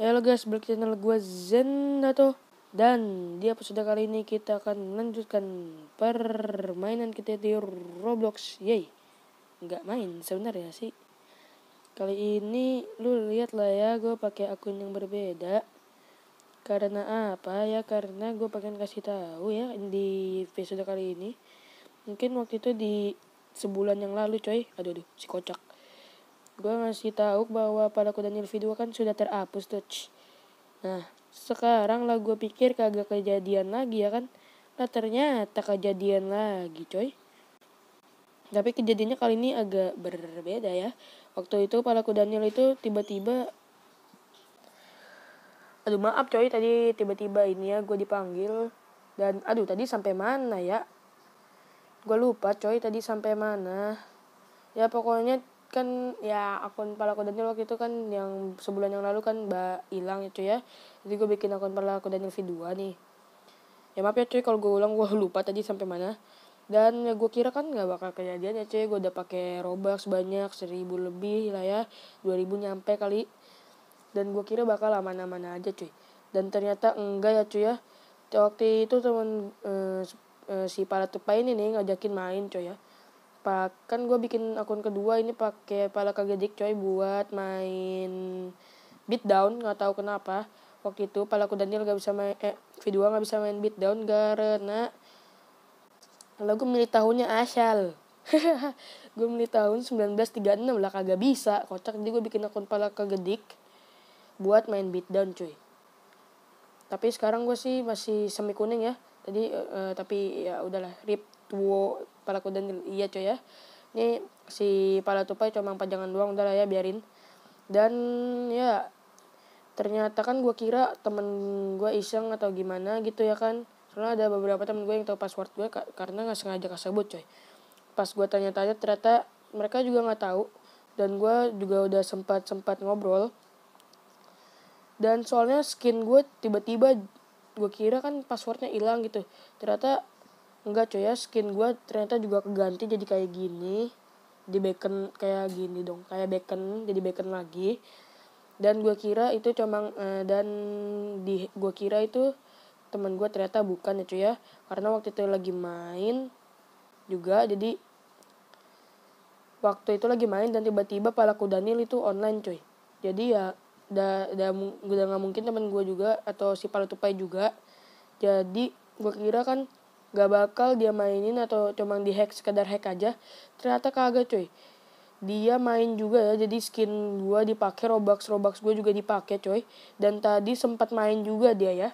Halo guys, balik channel gue Zen dan di episode kali ini kita akan melanjutkan permainan kita di Roblox. Yay. Nggak main sebenarnya sih. Kali ini lu lihat lah ya gue pakai akun yang berbeda. Karena apa ya? Karena gue pengen kasih tahu ya di episode kali ini. Mungkin waktu itu di sebulan yang lalu coy. Aduh aduh si kocak gue ngasih tahu bahwa pada kuda Nilvi 2 kan sudah terhapus tuh nah sekarang lah gue pikir kagak kejadian lagi ya kan nah ternyata kejadian lagi coy tapi kejadiannya kali ini agak berbeda ya waktu itu palaku Daniel itu tiba-tiba aduh maaf coy tadi tiba-tiba ini ya gue dipanggil dan aduh tadi sampai mana ya gue lupa coy tadi sampai mana ya pokoknya kan ya akun para aku Daniel waktu itu kan yang sebulan yang lalu kan mbak hilang itu ya jadi gue bikin akun para aku Daniel V2 nih ya maaf ya cuy kalau gue ulang gue lupa tadi sampai mana dan ya gue kira kan gak bakal kejadian ya cuy gue udah pakai robux banyak seribu lebih lah ya dua ribu nyampe kali dan gue kira bakal aman-aman aja cuy dan ternyata enggak ya cuy ya waktu itu temen uh, si para tupai ini nih ngajakin main cuy ya pak kan gue bikin akun kedua ini pakai pala kagedik coy buat main beatdown nggak tahu kenapa waktu itu palaku Daniel gak bisa main eh video nggak bisa main beatdown karena lagu milih tahunnya asal gue milih tahun 1936 lah kagak bisa kocak jadi gue bikin akun pala kagedik buat main beatdown cuy tapi sekarang gue sih masih semi kuning ya tadi uh, tapi ya udahlah rip duo pala kuda iya coy ya ini si pala tupai cuma panjangan doang udah lah ya biarin dan ya ternyata kan gue kira temen gue iseng atau gimana gitu ya kan soalnya ada beberapa temen gue yang tahu password gue karena nggak sengaja kesebut coy pas gue tanya-tanya ternyata mereka juga nggak tahu dan gue juga udah sempat sempat ngobrol dan soalnya skin gue tiba-tiba gue kira kan passwordnya hilang gitu ternyata enggak cuy ya skin gue ternyata juga keganti jadi kayak gini di bacon kayak gini dong kayak bacon jadi bacon lagi dan gue kira itu cuma uh, eh, dan di gue kira itu teman gue ternyata bukan ya cuy ya karena waktu itu lagi main juga jadi waktu itu lagi main dan tiba-tiba palaku Daniel itu online cuy jadi ya udah udah udah nggak mungkin teman gue juga atau si tupai juga jadi gue kira kan gak bakal dia mainin atau cuma di hack sekedar hack aja ternyata kagak cuy dia main juga ya jadi skin gue dipakai robux robux gue juga dipakai cuy dan tadi sempat main juga dia ya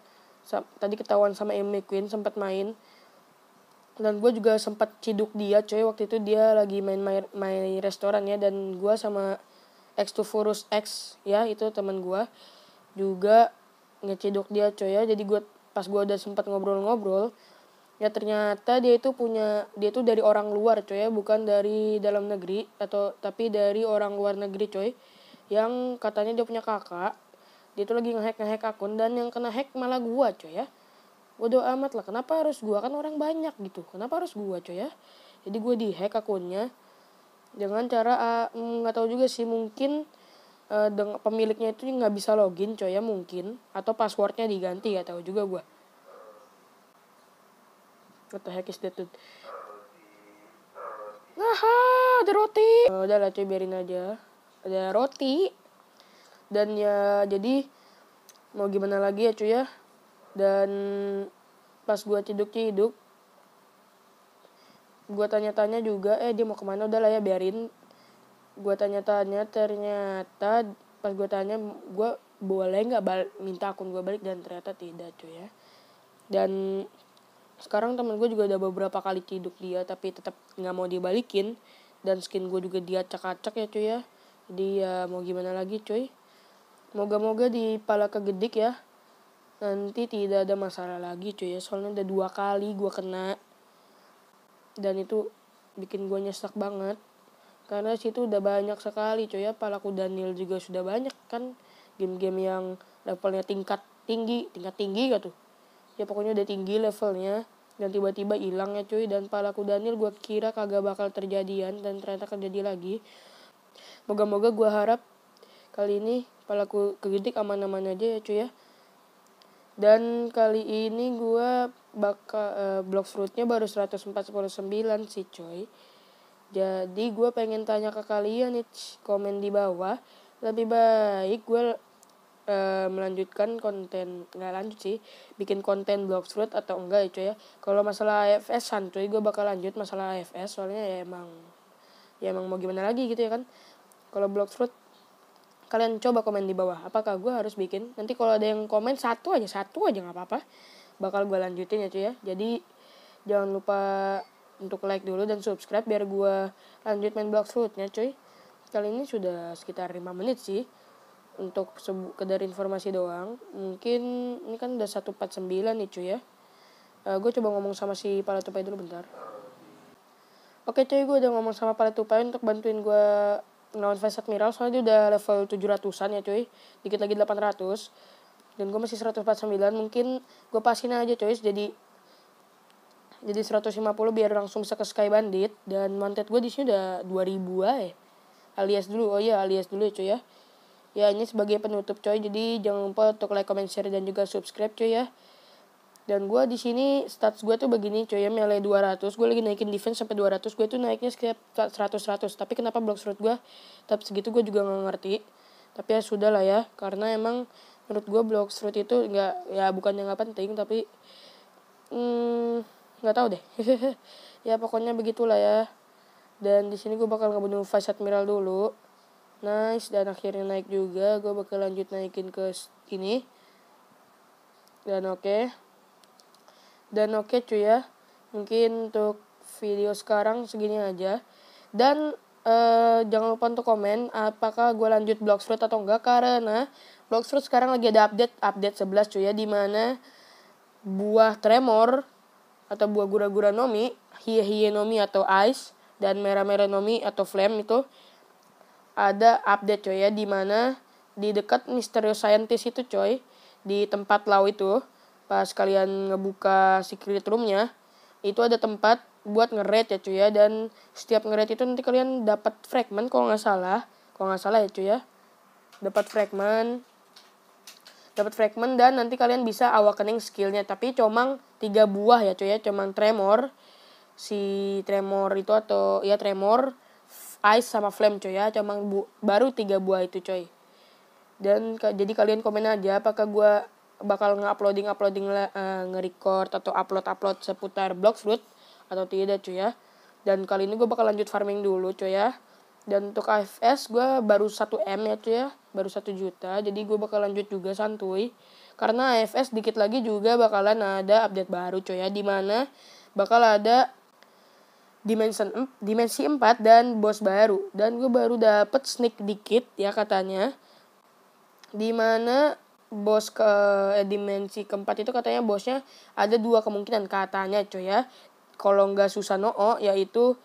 tadi ketahuan sama Amy Queen sempat main dan gue juga sempat ciduk dia cuy waktu itu dia lagi main main, main restoran ya dan gue sama X to Furus X ya itu teman gue juga ngeciduk dia cuy ya jadi gua pas gue udah sempat ngobrol-ngobrol ya ternyata dia itu punya dia itu dari orang luar coy ya bukan dari dalam negeri atau tapi dari orang luar negeri coy yang katanya dia punya kakak dia itu lagi ngehack ngehack akun dan yang kena hack malah gua coy ya Waduh amat lah kenapa harus gua kan orang banyak gitu kenapa harus gua coy ya jadi gua dihack akunnya dengan cara ah, mm, nggak uh, tahu juga sih mungkin uh, eh, dengan pemiliknya itu nggak bisa login coy ya mungkin atau passwordnya diganti ya tahu juga gua What the heck is that dude? Nah, ada roti. Oh, udah lah cuy, biarin aja. Ada roti. Dan ya, jadi mau gimana lagi ya cuy ya. Dan pas gua ciduk-ciduk, gua tanya-tanya juga, eh dia mau kemana? Udah lah ya, biarin. gua tanya-tanya, ternyata pas gua tanya, gua boleh nggak minta akun gua balik dan ternyata tidak cuy ya. Dan sekarang temen gue juga ada beberapa kali ciduk dia tapi tetap nggak mau dibalikin dan skin gue juga dia cek cak ya cuy ya jadi ya mau gimana lagi cuy moga-moga di pala kegedik ya nanti tidak ada masalah lagi cuy ya soalnya ada dua kali gue kena dan itu bikin gue nyesek banget karena situ udah banyak sekali cuy ya palaku Daniel juga sudah banyak kan game-game yang levelnya tingkat tinggi tingkat tinggi gitu tuh ya pokoknya udah tinggi levelnya dan tiba-tiba hilang ya cuy dan palaku Daniel gue kira kagak bakal terjadian dan ternyata terjadi lagi moga-moga gue harap kali ini palaku kegedik aman-aman aja ya cuy ya dan kali ini gue bakal uh, eh, blog fruitnya baru 149 sih cuy jadi gue pengen tanya ke kalian nih komen di bawah lebih baik gue e, melanjutkan konten nggak lanjut sih bikin konten blog fruit atau enggak ya cuy ya kalau masalah AFS santuy gue bakal lanjut masalah AFS soalnya ya emang ya emang mau gimana lagi gitu ya kan kalau blog fruit kalian coba komen di bawah apakah gue harus bikin nanti kalau ada yang komen satu aja satu aja nggak apa-apa bakal gue lanjutin ya cuy ya jadi jangan lupa untuk like dulu dan subscribe biar gue lanjut main blog fruitnya cuy kali ini sudah sekitar lima menit sih untuk sekedar informasi doang mungkin ini kan udah satu 149 nih cuy ya uh, eh, gue coba ngomong sama si para tupai dulu bentar oke cuy gue udah ngomong sama para tupai untuk bantuin gue ngelawan face admiral soalnya dia udah level 700an ya cuy dikit lagi 800 dan gue masih sembilan mungkin gue pasin aja cuy jadi jadi 150 biar langsung bisa ke Sky Bandit dan mantet gue di sini udah 2000 aja eh. alias dulu oh iya alias dulu ya cuy ya ya ini sebagai penutup coy jadi jangan lupa untuk like comment share dan juga subscribe coy ya dan gue di sini stats gue tuh begini coy ya melee 200 gue lagi naikin defense sampai 200 gue tuh naiknya setiap 100 100 tapi kenapa blok shot gue tapi segitu gue juga nggak ngerti tapi ya sudah lah ya karena emang menurut gue block shot itu nggak ya bukan yang nggak penting tapi hmm, nggak hmm, tahu deh ya pokoknya begitulah ya dan di sini gue bakal ngebunuh Vice Admiral dulu nice dan akhirnya naik juga gue bakal lanjut naikin ke ini dan oke okay. dan oke okay, cuy ya mungkin untuk video sekarang segini aja dan uh, jangan lupa untuk komen apakah gue lanjut blog Blogsfruit atau enggak karena blog Blogsfruit sekarang lagi ada update update 11 cuy ya di mana buah tremor atau buah gura-gura nomi hie-hie nomi atau ice dan merah-merah nomi atau flame itu ada update coy ya di mana di dekat Mysterious Scientist itu coy di tempat law itu pas kalian ngebuka secret roomnya itu ada tempat buat ngeret ya cuy ya dan setiap ngeret itu nanti kalian dapat fragment kalau nggak salah kalau nggak salah ya cuy ya dapat fragment dapat fragment dan nanti kalian bisa awakening skillnya tapi cuma tiga buah ya cuy ya cuma tremor si tremor itu atau ya tremor ice sama flame coy ya cuma baru tiga buah itu coy dan ke, jadi kalian komen aja apakah gue bakal nge-uploading uploading uh, eh, nge-record atau upload upload seputar blog fruit atau tidak cuy ya dan kali ini gue bakal lanjut farming dulu cuy ya dan untuk AFS gue baru 1 M ya cuy ya baru 1 juta jadi gue bakal lanjut juga santuy karena AFS dikit lagi juga bakalan ada update baru cuy ya dimana bakal ada dimension dimensi 4 dan bos baru dan gue baru dapet sneak dikit ya katanya dimana bos ke eh, dimensi keempat itu katanya bosnya ada dua kemungkinan katanya cuy ya kalau nggak susah Susanoo yaitu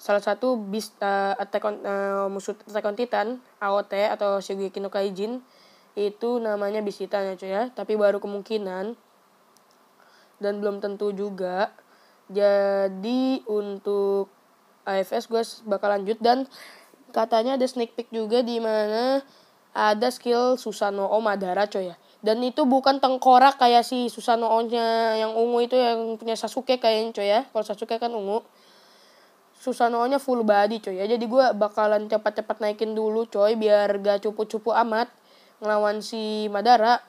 salah satu bis uh, attack on uh, musuh attack on Titan AOT atau Shigeki no Kaijin itu namanya bis Titan ya cuy ya tapi baru kemungkinan dan belum tentu juga jadi untuk AFS gue bakal lanjut dan katanya ada sneak peek juga di mana ada skill Susano Madara coy ya. Dan itu bukan tengkorak kayak si Susano nya yang ungu itu yang punya Sasuke kayaknya coy ya. Kalau Sasuke kan ungu. Susano nya full body coy ya. Jadi gue bakalan cepat-cepat naikin dulu coy biar gak cupu-cupu amat ngelawan si Madara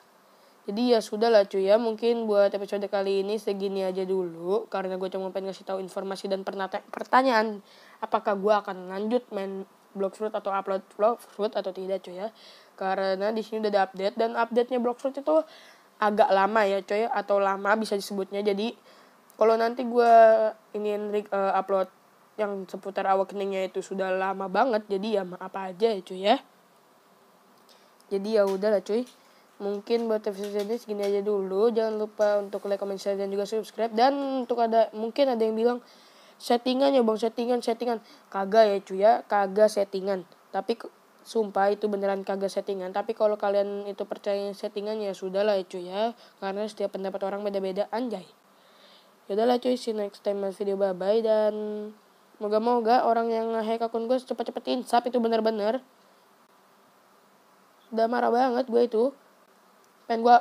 jadi ya sudah lah cuy ya, mungkin buat episode kali ini segini aja dulu karena gue cuma pengen ngasih tahu informasi dan pertanyaan apakah gue akan lanjut main blog Blogsroot atau upload Blogsroot atau tidak cuy ya. Karena di sini udah ada update dan update-nya blog Blogsroot itu agak lama ya cuy atau lama bisa disebutnya. Jadi kalau nanti gue ingin uh, upload yang seputar awakeningnya itu sudah lama banget jadi ya apa aja ya cuy ya. Jadi ya udah lah cuy mungkin buat episode ini segini aja dulu jangan lupa untuk like comment share dan juga subscribe dan untuk ada mungkin ada yang bilang settingan ya bang settingan settingan kagak ya cuy ya kagak settingan tapi sumpah itu beneran kagak settingan tapi kalau kalian itu percaya settingan ya sudah lah ya cuy ya karena setiap pendapat orang beda-beda anjay yaudahlah cuy see next time mas video bye bye dan moga-moga orang yang hack akun gue cepet-cepet insap itu bener-bener udah marah banget gue itu pengen gue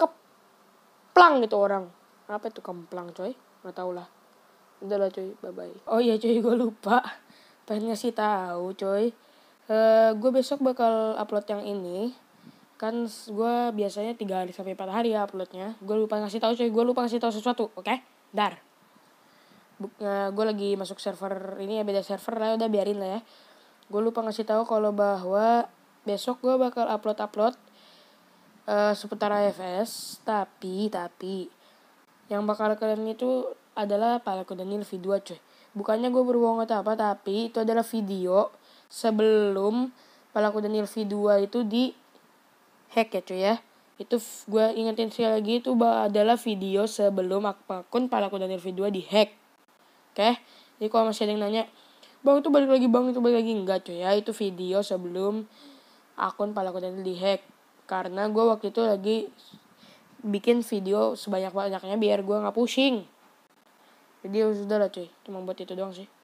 keplang gitu orang apa itu kemplang coy nggak tau lah udah lah coy bye bye oh iya coy gue lupa pengen ngasih tahu coy uh, eh, gue besok bakal upload yang ini kan gue biasanya tiga hari sampai empat hari ya uploadnya gue lupa ngasih tahu coy gue lupa ngasih tahu sesuatu oke okay? dar uh, eh, gue lagi masuk server ini ya beda server lah udah biarin lah ya gue lupa ngasih tahu kalau bahwa besok gue bakal upload upload uh, seputar AFS tapi tapi yang bakal kalian itu adalah Palaku v V2 cuy bukannya gue berbohong atau apa tapi itu adalah video sebelum Palaku Daniel V2 itu di hack ya cuy ya itu gue ingetin sekali lagi itu adalah video sebelum akun Palaku Daniel V2 di hack oke okay? jadi kalau masih ada yang nanya bang itu balik lagi bang itu balik lagi enggak cuy ya itu video sebelum akun Palaku Daniel di hack karena gue waktu itu lagi bikin video sebanyak-banyaknya biar gue nggak pusing jadi sudah ya lah cuy cuma buat itu doang sih